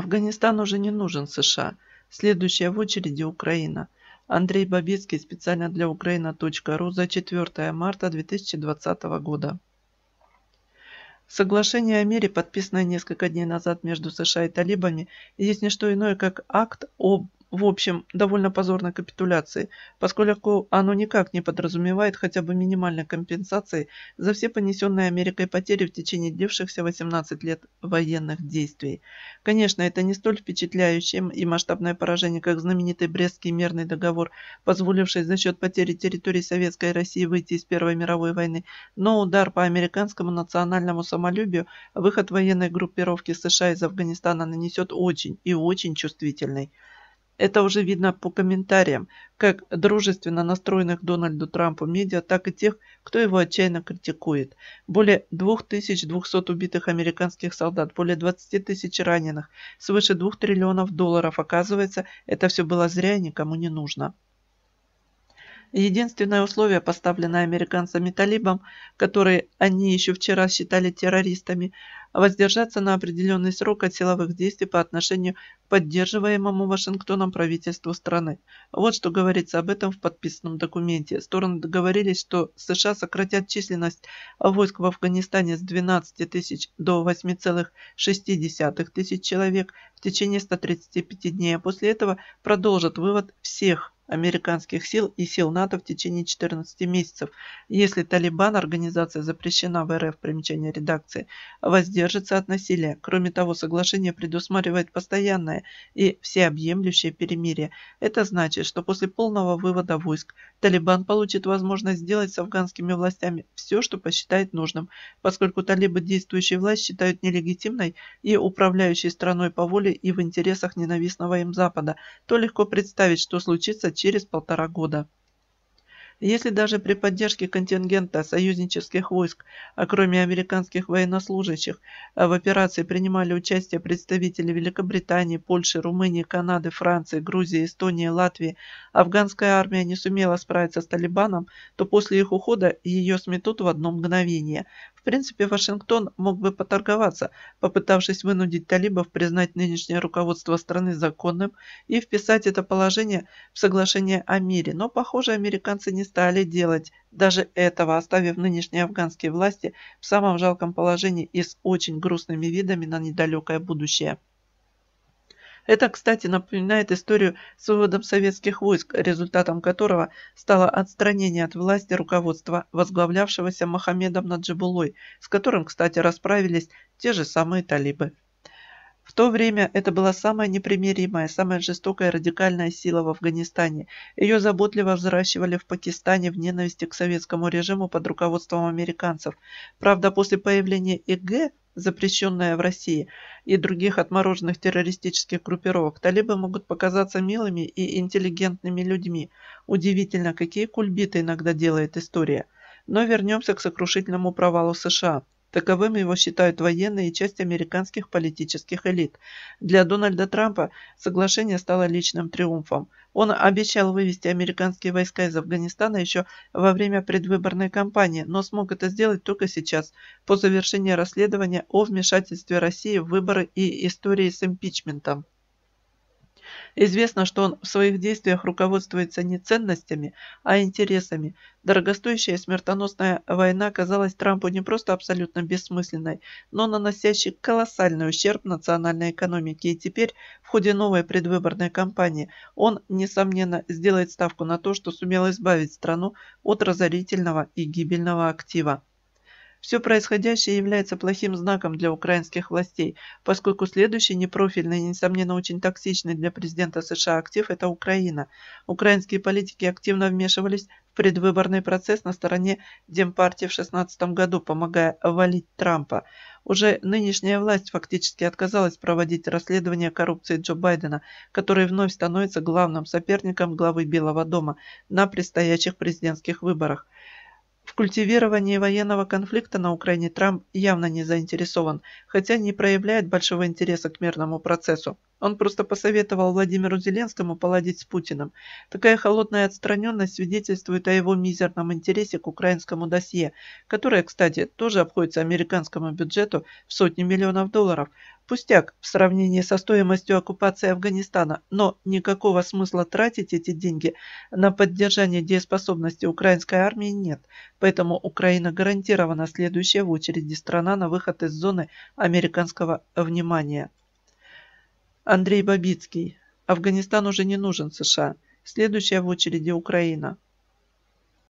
Афганистан уже не нужен США. Следующая в очереди Украина. Андрей Бабицкий специально для Украина.ру за 4 марта 2020 года. Соглашение о мире, подписанное несколько дней назад между США и талибами, есть не что иное, как акт об в общем, довольно позорной капитуляции, поскольку оно никак не подразумевает хотя бы минимальной компенсации за все понесенные Америкой потери в течение длившихся 18 лет военных действий. Конечно, это не столь впечатляющее и масштабное поражение, как знаменитый Брестский мирный договор, позволивший за счет потери территории Советской России выйти из Первой мировой войны, но удар по американскому национальному самолюбию выход военной группировки США из Афганистана нанесет очень и очень чувствительный. Это уже видно по комментариям, как дружественно настроенных Дональду Трампу медиа, так и тех, кто его отчаянно критикует. Более 2200 убитых американских солдат, более 20 тысяч раненых, свыше 2 триллионов долларов. Оказывается, это все было зря и никому не нужно. Единственное условие, поставленное американцами-талибам, которые они еще вчера считали террористами – воздержаться на определенный срок от силовых действий по отношению к поддерживаемому Вашингтоном правительству страны. Вот что говорится об этом в подписанном документе. Стороны договорились, что США сократят численность войск в Афганистане с 12 тысяч до 8,6 тысяч человек в течение 135 дней, а после этого продолжат вывод всех американских сил и сил НАТО в течение 14 месяцев, если Талибан, организация запрещена в РФ, примечание редакции, воздержится от насилия. Кроме того, соглашение предусматривает постоянное и всеобъемлющее перемирие. Это значит, что после полного вывода войск Талибан получит возможность сделать с афганскими властями все, что посчитает нужным, поскольку талибы действующей власть считают нелегитимной и управляющей страной по воле и в интересах ненавистного им Запада, то легко представить, что случится через полтора года. Если даже при поддержке контингента союзнических войск, а кроме американских военнослужащих, а в операции принимали участие представители Великобритании, Польши, Румынии, Канады, Франции, Грузии, Эстонии, Латвии, афганская армия не сумела справиться с Талибаном, то после их ухода ее сметут в одно мгновение, в принципе, Вашингтон мог бы поторговаться, попытавшись вынудить талибов признать нынешнее руководство страны законным и вписать это положение в соглашение о мире, но, похоже, американцы не стали делать даже этого, оставив нынешние афганские власти в самом жалком положении и с очень грустными видами на недалекое будущее. Это, кстати, напоминает историю с выводом советских войск, результатом которого стало отстранение от власти руководства, возглавлявшегося Мохаммедом Наджибулой, с которым, кстати, расправились те же самые талибы. В то время это была самая непримиримая, самая жестокая радикальная сила в Афганистане. Ее заботливо взращивали в Пакистане в ненависти к советскому режиму под руководством американцев. Правда, после появления ИГ запрещенная в России, и других отмороженных террористических группировок, талибы могут показаться милыми и интеллигентными людьми. Удивительно, какие кульбиты иногда делает история. Но вернемся к сокрушительному провалу США. Таковым его считают военные и часть американских политических элит. Для Дональда Трампа соглашение стало личным триумфом – он обещал вывести американские войска из Афганистана еще во время предвыборной кампании, но смог это сделать только сейчас, по завершении расследования о вмешательстве России в выборы и истории с импичментом. Известно, что он в своих действиях руководствуется не ценностями, а интересами. Дорогостоящая смертоносная война казалась Трампу не просто абсолютно бессмысленной, но наносящей колоссальный ущерб национальной экономике. И теперь, в ходе новой предвыборной кампании, он, несомненно, сделает ставку на то, что сумел избавить страну от разорительного и гибельного актива. Все происходящее является плохим знаком для украинских властей, поскольку следующий непрофильный и, несомненно, очень токсичный для президента США актив – это Украина. Украинские политики активно вмешивались в предвыборный процесс на стороне Демпартии в 2016 году, помогая валить Трампа. Уже нынешняя власть фактически отказалась проводить расследование коррупции Джо Байдена, который вновь становится главным соперником главы Белого дома на предстоящих президентских выборах. В культивировании военного конфликта на Украине Трамп явно не заинтересован, хотя не проявляет большого интереса к мирному процессу. Он просто посоветовал Владимиру Зеленскому поладить с Путиным. Такая холодная отстраненность свидетельствует о его мизерном интересе к украинскому досье, которое, кстати, тоже обходится американскому бюджету в сотни миллионов долларов. Пустяк в сравнении со стоимостью оккупации Афганистана, но никакого смысла тратить эти деньги на поддержание дееспособности украинской армии нет, поэтому Украина гарантирована следующая в очереди страна на выход из зоны американского внимания. Андрей Бабицкий. Афганистан уже не нужен США. Следующая в очереди Украина.